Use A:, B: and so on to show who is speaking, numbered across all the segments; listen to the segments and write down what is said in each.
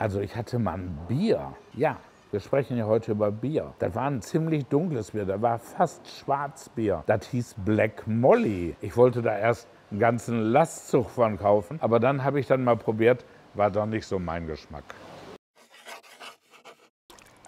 A: Also ich hatte mal ein Bier. Ja, wir sprechen ja heute über Bier. Das war ein ziemlich dunkles Bier. Das war fast Schwarzbier. Das hieß Black Molly. Ich wollte da erst einen ganzen Lastzug von kaufen. Aber dann habe ich dann mal probiert, war doch nicht so mein Geschmack.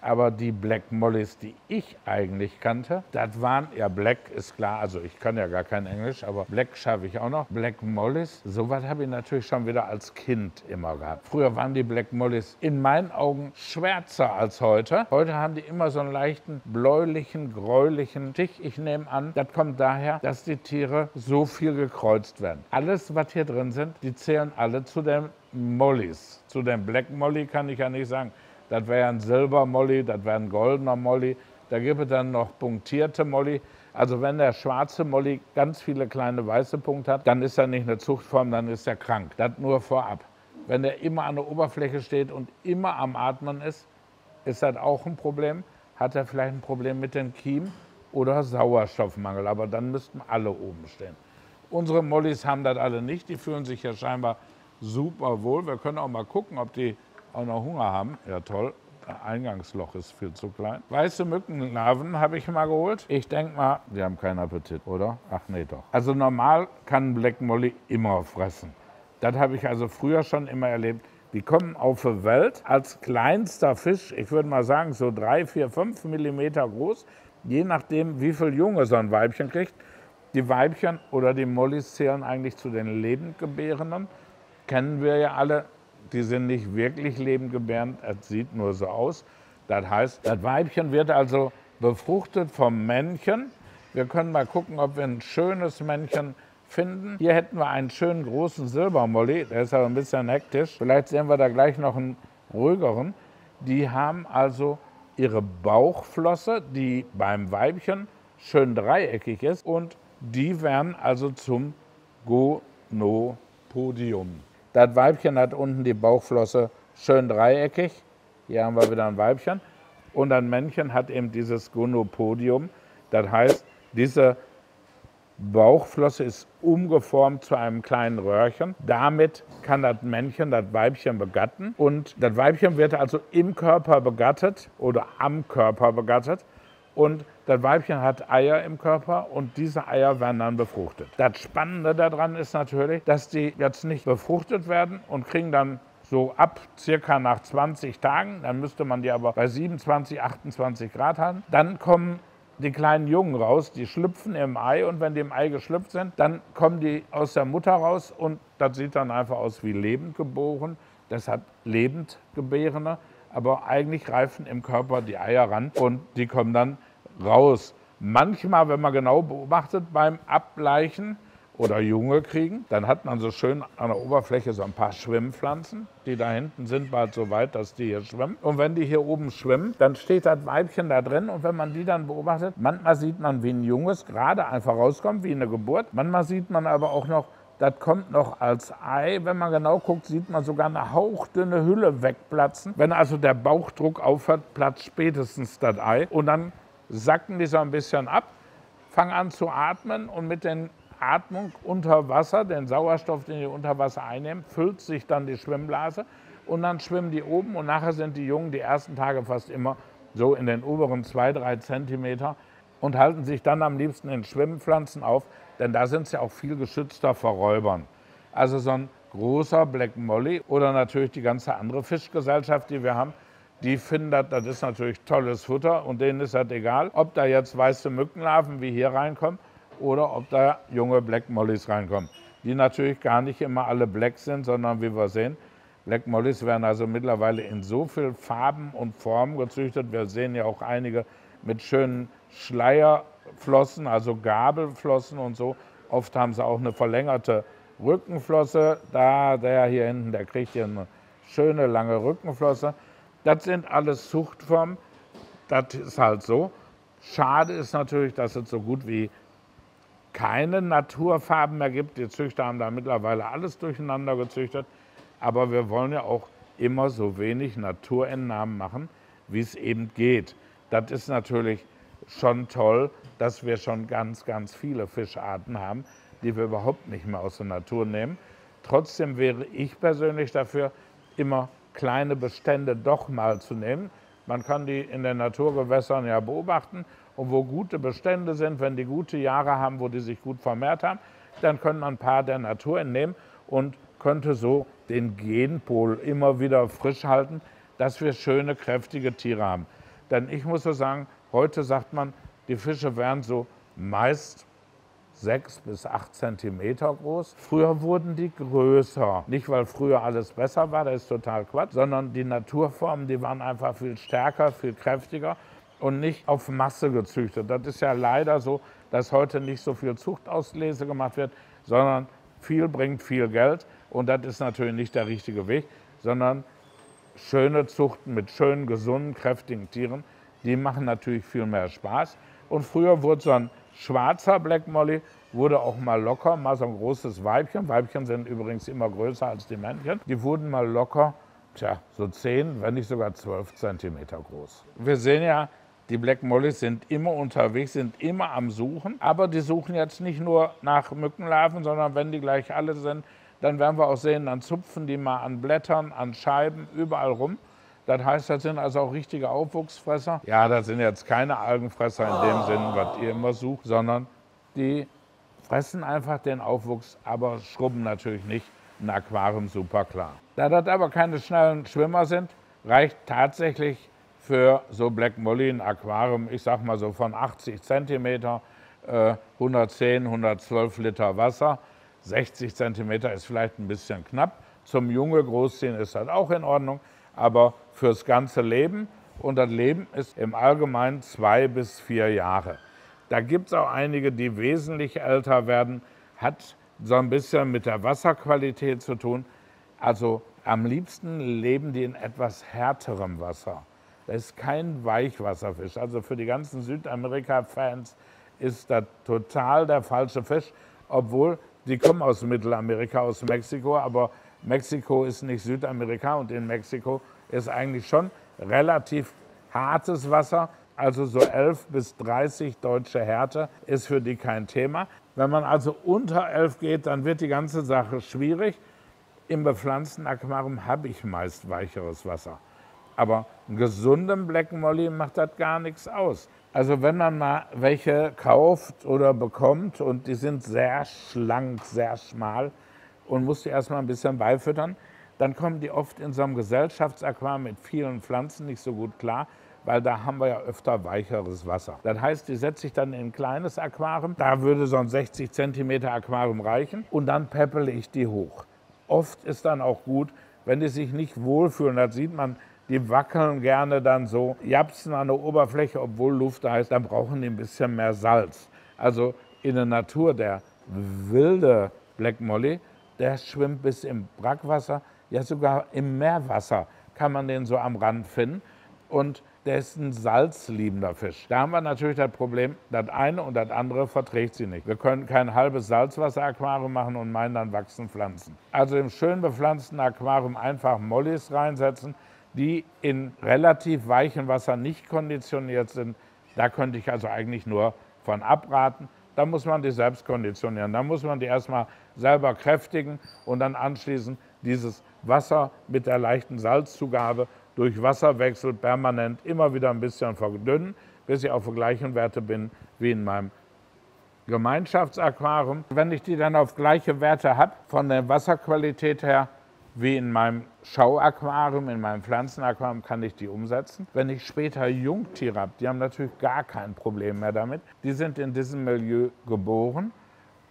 A: Aber die Black Mollys, die ich eigentlich kannte, das waren ja Black, ist klar, also ich kann ja gar kein Englisch, aber Black schaffe ich auch noch. Black Mollys, sowas habe ich natürlich schon wieder als Kind immer gehabt. Früher waren die Black Mollys in meinen Augen schwärzer als heute. Heute haben die immer so einen leichten bläulichen, gräulichen Stich. Ich nehme an, das kommt daher, dass die Tiere so viel gekreuzt werden. Alles, was hier drin sind, die zählen alle zu den Mollys. Zu den Black Molly kann ich ja nicht sagen das wäre ein Silbermolly, das wäre ein goldener Molli, Da gibt es dann noch punktierte Molli. Also wenn der schwarze Molli ganz viele kleine weiße Punkte hat, dann ist er nicht eine Zuchtform, dann ist er krank. Das nur vorab. Wenn der immer an der Oberfläche steht und immer am Atmen ist, ist das auch ein Problem. Hat er vielleicht ein Problem mit den Kiemen oder Sauerstoffmangel, aber dann müssten alle oben stehen. Unsere Mollys haben das alle nicht, die fühlen sich ja scheinbar super wohl. Wir können auch mal gucken, ob die auch noch Hunger haben. Ja, toll. Eingangsloch ist viel zu klein. Weiße Mückenlarven habe ich mal geholt. Ich denke mal, die haben keinen Appetit, oder? Ach nee, doch. Also normal kann Black Molly immer fressen. Das habe ich also früher schon immer erlebt. Die kommen auf die Welt als kleinster Fisch, ich würde mal sagen so drei, vier, fünf Millimeter groß, je nachdem, wie viel Junge so ein Weibchen kriegt. Die Weibchen oder die Mollys zählen eigentlich zu den lebendgebärenden. Kennen wir ja alle, die sind nicht wirklich lebend gebärend, es sieht nur so aus. Das heißt, das Weibchen wird also befruchtet vom Männchen. Wir können mal gucken, ob wir ein schönes Männchen finden. Hier hätten wir einen schönen großen Silbermolli, der ist aber ein bisschen hektisch. Vielleicht sehen wir da gleich noch einen ruhigeren. Die haben also ihre Bauchflosse, die beim Weibchen schön dreieckig ist und die werden also zum Gonopodium. Das Weibchen hat unten die Bauchflosse schön dreieckig. Hier haben wir wieder ein Weibchen. Und ein Männchen hat eben dieses Gonopodium. Das heißt, diese Bauchflosse ist umgeformt zu einem kleinen Röhrchen. Damit kann das Männchen das Weibchen begatten. Und das Weibchen wird also im Körper begattet oder am Körper begattet und das Weibchen hat Eier im Körper und diese Eier werden dann befruchtet. Das Spannende daran ist natürlich, dass die jetzt nicht befruchtet werden und kriegen dann so ab circa nach 20 Tagen, dann müsste man die aber bei 27, 28 Grad haben, dann kommen die kleinen Jungen raus, die schlüpfen im Ei und wenn die im Ei geschlüpft sind, dann kommen die aus der Mutter raus und das sieht dann einfach aus wie lebend geboren, Das hat lebend gebärende aber eigentlich reifen im Körper die Eier ran und die kommen dann raus. Manchmal, wenn man genau beobachtet beim Ableichen oder Junge kriegen, dann hat man so schön an der Oberfläche so ein paar Schwimmpflanzen. Die da hinten sind bald so weit, dass die hier schwimmen. Und wenn die hier oben schwimmen, dann steht das Weibchen da drin. Und wenn man die dann beobachtet, manchmal sieht man, wie ein Junges gerade einfach rauskommt, wie eine Geburt. Manchmal sieht man aber auch noch das kommt noch als Ei. Wenn man genau guckt, sieht man sogar eine hauchdünne Hülle wegplatzen. Wenn also der Bauchdruck aufhört, platzt spätestens das Ei. Und dann sacken die so ein bisschen ab, fangen an zu atmen und mit den Atmung unter Wasser, den Sauerstoff, den die unter Wasser einnehmen, füllt sich dann die Schwimmblase und dann schwimmen die oben und nachher sind die Jungen die ersten Tage fast immer so in den oberen zwei, drei Zentimeter und halten sich dann am liebsten in Schwimmpflanzen auf, denn da sind sie auch viel geschützter vor Räubern. Also so ein großer Black Molly oder natürlich die ganze andere Fischgesellschaft, die wir haben, die findet, das ist natürlich tolles Futter und denen ist das egal, ob da jetzt weiße Mückenlarven wie hier reinkommen oder ob da junge Black Mollys reinkommen. Die natürlich gar nicht immer alle black sind, sondern wie wir sehen, Black Mollys werden also mittlerweile in so vielen Farben und Formen gezüchtet. Wir sehen ja auch einige mit schönen Schleier Flossen, also Gabelflossen und so. Oft haben sie auch eine verlängerte Rückenflosse. Da, der hier hinten, der kriegt hier eine schöne lange Rückenflosse. Das sind alles Zuchtformen. Das ist halt so. Schade ist natürlich, dass es so gut wie keine Naturfarben mehr gibt. Die Züchter haben da mittlerweile alles durcheinander gezüchtet. Aber wir wollen ja auch immer so wenig Naturentnahmen machen, wie es eben geht. Das ist natürlich schon toll, dass wir schon ganz, ganz viele Fischarten haben, die wir überhaupt nicht mehr aus der Natur nehmen. Trotzdem wäre ich persönlich dafür, immer kleine Bestände doch mal zu nehmen. Man kann die in den Naturgewässern ja beobachten. Und wo gute Bestände sind, wenn die gute Jahre haben, wo die sich gut vermehrt haben, dann können man ein paar der Natur entnehmen und könnte so den Genpol immer wieder frisch halten, dass wir schöne, kräftige Tiere haben. Denn ich muss so sagen, Heute sagt man, die Fische wären so meist 6 bis 8 Zentimeter groß. Früher wurden die größer. Nicht, weil früher alles besser war, das ist total Quatsch, sondern die Naturformen, die waren einfach viel stärker, viel kräftiger und nicht auf Masse gezüchtet. Das ist ja leider so, dass heute nicht so viel Zuchtauslese gemacht wird, sondern viel bringt viel Geld. Und das ist natürlich nicht der richtige Weg, sondern schöne Zuchten mit schönen, gesunden, kräftigen Tieren die machen natürlich viel mehr Spaß. Und früher wurde so ein schwarzer Black Molly wurde auch mal locker, mal so ein großes Weibchen. Weibchen sind übrigens immer größer als die Männchen. Die wurden mal locker, tja, so 10, wenn nicht sogar 12 Zentimeter groß. Wir sehen ja, die Black Mollys sind immer unterwegs, sind immer am Suchen. Aber die suchen jetzt nicht nur nach Mückenlarven, sondern wenn die gleich alle sind, dann werden wir auch sehen, dann zupfen die mal an Blättern, an Scheiben, überall rum. Das heißt, das sind also auch richtige Aufwuchsfresser. Ja, das sind jetzt keine Algenfresser in dem oh. Sinn, was ihr immer sucht, sondern die fressen einfach den Aufwuchs, aber schrubben natürlich nicht ein Aquarium super klar. Da das aber keine schnellen Schwimmer sind, reicht tatsächlich für so Black Molly ein Aquarium, ich sag mal so von 80 Zentimeter, 110, äh, 112 Liter Wasser. 60 Zentimeter ist vielleicht ein bisschen knapp. Zum Junge großziehen ist das auch in Ordnung aber fürs ganze Leben. Und das Leben ist im Allgemeinen zwei bis vier Jahre. Da gibt es auch einige, die wesentlich älter werden, hat so ein bisschen mit der Wasserqualität zu tun. Also am liebsten leben die in etwas härterem Wasser. Das ist kein Weichwasserfisch. Also für die ganzen Südamerika-Fans ist das total der falsche Fisch, obwohl die kommen aus Mittelamerika, aus Mexiko, aber Mexiko ist nicht Südamerika und in Mexiko ist eigentlich schon relativ hartes Wasser. Also so 11 bis 30 deutsche Härte ist für die kein Thema. Wenn man also unter 11 geht, dann wird die ganze Sache schwierig. Im bepflanzten Aquarium habe ich meist weicheres Wasser. Aber einen gesunden Black Molly macht das gar nichts aus. Also wenn man mal welche kauft oder bekommt und die sind sehr schlank, sehr schmal, und musst die erstmal ein bisschen beifüttern. Dann kommen die oft in so einem Gesellschaftsaquarium mit vielen Pflanzen nicht so gut klar, weil da haben wir ja öfter weicheres Wasser. Das heißt, die setze ich dann in ein kleines Aquarium. Da würde so ein 60 cm Aquarium reichen und dann peppele ich die hoch. Oft ist dann auch gut, wenn die sich nicht wohlfühlen, das sieht man, die wackeln gerne dann so, japsen an der Oberfläche, obwohl Luft da ist, dann brauchen die ein bisschen mehr Salz. Also in der Natur der wilde Black Molly der schwimmt bis im Brackwasser, ja sogar im Meerwasser kann man den so am Rand finden. Und der ist ein salzliebender Fisch. Da haben wir natürlich das Problem, das eine und das andere verträgt sie nicht. Wir können kein halbes Salzwasseraquarium machen und meinen, dann wachsen Pflanzen. Also im schön bepflanzten Aquarium einfach Mollis reinsetzen, die in relativ weichem Wasser nicht konditioniert sind. Da könnte ich also eigentlich nur von abraten. Da muss man die selbst konditionieren. Da muss man die erstmal selber kräftigen und dann anschließend dieses Wasser mit der leichten Salzzugabe durch Wasserwechsel permanent immer wieder ein bisschen verdünnen, bis ich auf die gleichen Werte bin wie in meinem Gemeinschaftsaquarium. Wenn ich die dann auf gleiche Werte habe, von der Wasserqualität her, wie in meinem Schauaquarium, in meinem Pflanzenaquarium kann ich die umsetzen. Wenn ich später Jungtiere habe, die haben natürlich gar kein Problem mehr damit. Die sind in diesem Milieu geboren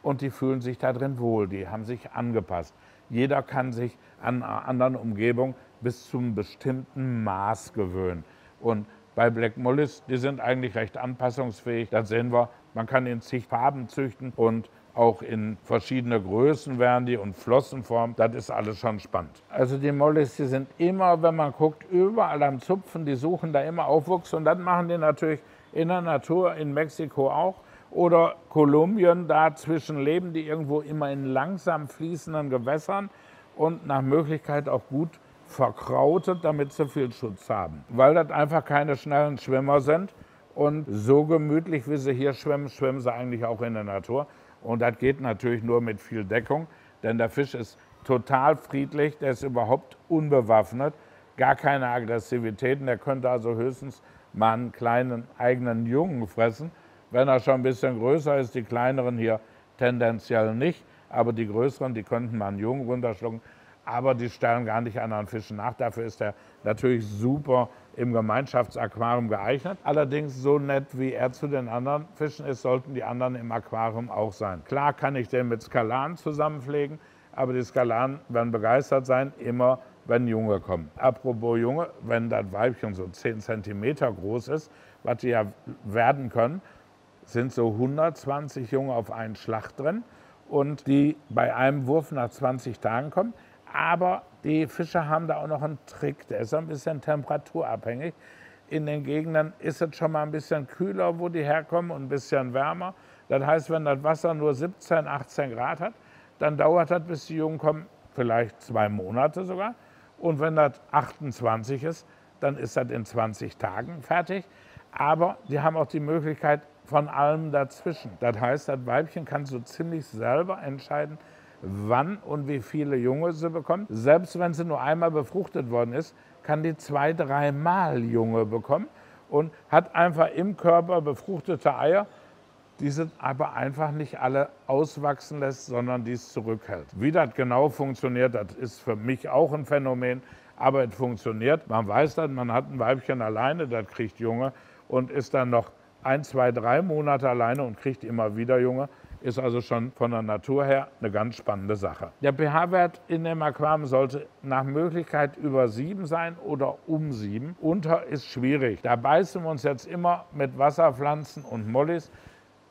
A: und die fühlen sich da drin wohl, die haben sich angepasst. Jeder kann sich an einer anderen Umgebung bis zum bestimmten Maß gewöhnen. Und bei Black Mollis, die sind eigentlich recht anpassungsfähig. Das sehen wir, man kann in zig Farben züchten und auch in verschiedene Größen werden die und Flossenformen. das ist alles schon spannend. Also die Mollis, die sind immer, wenn man guckt, überall am Zupfen, die suchen da immer Aufwuchs und dann machen die natürlich in der Natur in Mexiko auch oder Kolumbien dazwischen leben, die irgendwo immer in langsam fließenden Gewässern und nach Möglichkeit auch gut verkrautet, damit sie viel Schutz haben. Weil das einfach keine schnellen Schwimmer sind. Und so gemütlich, wie sie hier schwimmen, schwimmen sie eigentlich auch in der Natur. Und das geht natürlich nur mit viel Deckung, denn der Fisch ist total friedlich, der ist überhaupt unbewaffnet, gar keine Aggressivitäten, der könnte also höchstens mal einen kleinen eigenen Jungen fressen. Wenn er schon ein bisschen größer ist, die kleineren hier tendenziell nicht, aber die größeren, die könnten mal einen Jungen runterschlucken. Aber die stellen gar nicht anderen Fischen nach. Dafür ist er natürlich super im Gemeinschaftsaquarium geeignet. Allerdings so nett, wie er zu den anderen Fischen ist, sollten die anderen im Aquarium auch sein. Klar kann ich den mit Skalanen zusammenpflegen, aber die Skalanen werden begeistert sein, immer wenn Junge kommen. Apropos Junge, wenn das Weibchen so 10 cm groß ist, was die ja werden können, sind so 120 Junge auf einen Schlag drin und die bei einem Wurf nach 20 Tagen kommen. Aber die Fische haben da auch noch einen Trick, der ist ein bisschen temperaturabhängig. In den Gegenden ist es schon mal ein bisschen kühler, wo die herkommen und ein bisschen wärmer. Das heißt, wenn das Wasser nur 17, 18 Grad hat, dann dauert das, bis die Jungen kommen, vielleicht zwei Monate sogar. Und wenn das 28 ist, dann ist das in 20 Tagen fertig. Aber die haben auch die Möglichkeit, von allem dazwischen. Das heißt, das Weibchen kann so ziemlich selber entscheiden, wann und wie viele Junge sie bekommt. Selbst wenn sie nur einmal befruchtet worden ist, kann die zwei, dreimal Junge bekommen und hat einfach im Körper befruchtete Eier, die sie aber einfach nicht alle auswachsen lässt, sondern dies zurückhält. Wie das genau funktioniert, das ist für mich auch ein Phänomen, aber es funktioniert. Man weiß dann, man hat ein Weibchen alleine, das kriegt Junge und ist dann noch ein, zwei, drei Monate alleine und kriegt immer wieder Junge. Ist also schon von der Natur her eine ganz spannende Sache. Der pH-Wert in dem Aquarium sollte nach Möglichkeit über sieben sein oder um sieben. Unter ist schwierig. Da beißen wir uns jetzt immer mit Wasserpflanzen und Mollis.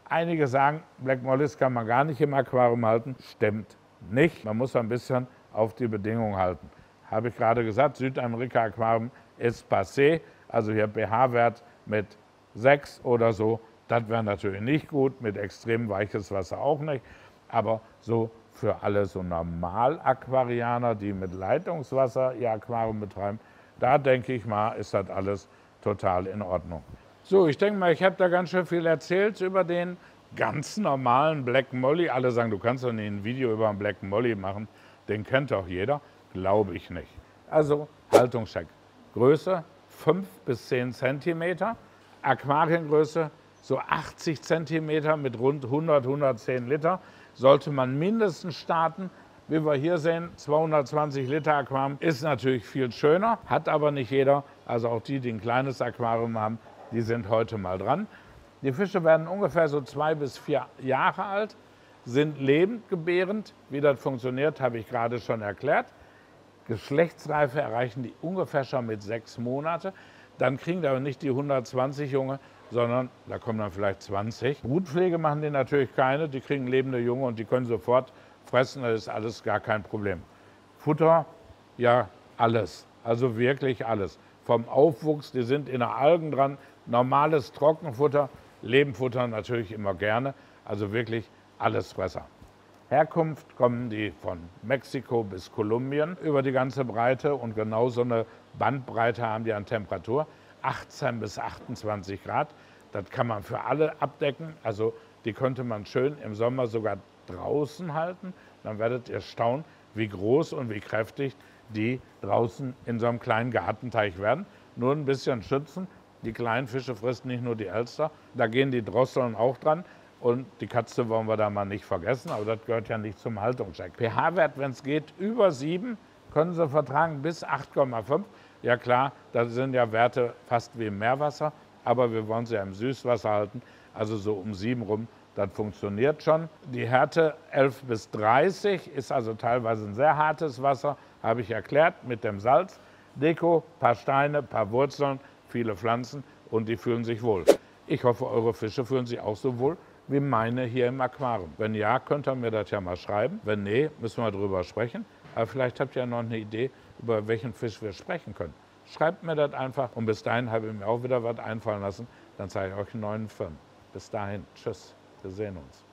A: Einige sagen, Black Mollis kann man gar nicht im Aquarium halten. Stimmt nicht. Man muss ein bisschen auf die Bedingungen halten. Habe ich gerade gesagt, Südamerika-Aquarium ist passé. Also hier pH-Wert mit sechs oder so. Das wäre natürlich nicht gut, mit extrem weiches Wasser auch nicht. Aber so für alle so Normal-Aquarianer, die mit Leitungswasser ihr Aquarium betreiben, da denke ich mal, ist das alles total in Ordnung. So, ich denke mal, ich habe da ganz schön viel erzählt über den ganz normalen Black Molly. Alle sagen, du kannst doch nicht ein Video über einen Black Molly machen. Den kennt doch jeder. Glaube ich nicht. Also, Haltungscheck. Größe 5 bis 10 Zentimeter. Aquariengröße, so 80 cm mit rund 100, 110 Liter, sollte man mindestens starten. Wie wir hier sehen, 220 Liter Aquarium ist natürlich viel schöner, hat aber nicht jeder. Also auch die, die ein kleines Aquarium haben, die sind heute mal dran. Die Fische werden ungefähr so zwei bis vier Jahre alt, sind lebendgebärend. Wie das funktioniert, habe ich gerade schon erklärt. Geschlechtsreife erreichen die ungefähr schon mit sechs Monaten. Dann kriegen die aber nicht die 120 Junge, sondern da kommen dann vielleicht 20. Brutpflege machen die natürlich keine, die kriegen lebende Junge und die können sofort fressen, das ist alles gar kein Problem. Futter, ja, alles, also wirklich alles. Vom Aufwuchs, die sind in der Algen dran, normales Trockenfutter, Lebenfutter natürlich immer gerne, also wirklich alles Fresser. Herkunft kommen die von Mexiko bis Kolumbien über die ganze Breite und genau so eine Bandbreite haben die an Temperatur. 18 bis 28 Grad, das kann man für alle abdecken. Also die könnte man schön im Sommer sogar draußen halten. Dann werdet ihr staunen, wie groß und wie kräftig die draußen in so einem kleinen Gartenteich werden. Nur ein bisschen schützen. Die kleinen Fische fressen nicht nur die Elster, da gehen die Drosseln auch dran. Und die Katze wollen wir da mal nicht vergessen, aber das gehört ja nicht zum Haltungscheck. pH-Wert, wenn es geht, über 7, können sie vertragen bis 8,5. Ja klar, das sind ja Werte fast wie im Meerwasser, aber wir wollen sie ja im Süßwasser halten, also so um 7 rum, das funktioniert schon. Die Härte 11 bis 30 ist also teilweise ein sehr hartes Wasser, habe ich erklärt, mit dem Salz. Deko, paar Steine, paar Wurzeln, viele Pflanzen und die fühlen sich wohl. Ich hoffe, eure Fische fühlen sich auch so wohl wie meine hier im Aquarium. Wenn ja, könnt ihr mir das ja mal schreiben. Wenn nee, müssen wir darüber sprechen. Aber vielleicht habt ihr ja noch eine Idee, über welchen Fisch wir sprechen können. Schreibt mir das einfach und bis dahin habe ich mir auch wieder was einfallen lassen. Dann zeige ich euch einen neuen Film. Bis dahin, tschüss, wir sehen uns.